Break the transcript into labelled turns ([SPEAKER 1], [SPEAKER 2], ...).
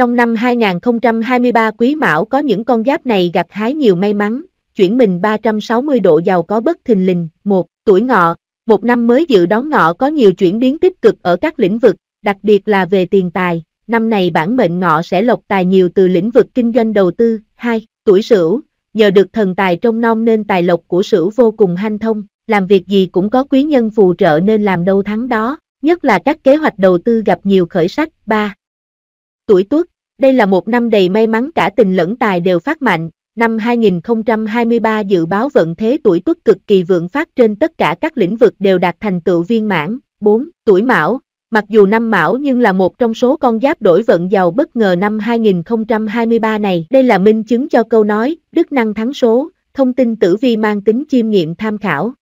[SPEAKER 1] Trong năm 2023 quý mão có những con giáp này gặt hái nhiều may mắn, chuyển mình 360 độ giàu có bất thình lình. Một Tuổi ngọ, một năm mới dự đón ngọ có nhiều chuyển biến tích cực ở các lĩnh vực, đặc biệt là về tiền tài. Năm này bản mệnh ngọ sẽ lộc tài nhiều từ lĩnh vực kinh doanh đầu tư. 2. Tuổi sửu, nhờ được thần tài trong non nên tài lộc của sửu vô cùng hanh thông, làm việc gì cũng có quý nhân phù trợ nên làm đâu thắng đó, nhất là các kế hoạch đầu tư gặp nhiều khởi sắc. 3. Tuổi Tuất, đây là một năm đầy may mắn cả tình lẫn tài đều phát mạnh, năm 2023 dự báo vận thế tuổi Tuất cực kỳ vượng phát trên tất cả các lĩnh vực đều đạt thành tựu viên mãn. 4. Tuổi Mão, mặc dù năm Mão nhưng là một trong số con giáp đổi vận giàu bất ngờ năm 2023 này. Đây là minh chứng cho câu nói, đức năng thắng số, thông tin tử vi mang tính chiêm nghiệm tham khảo.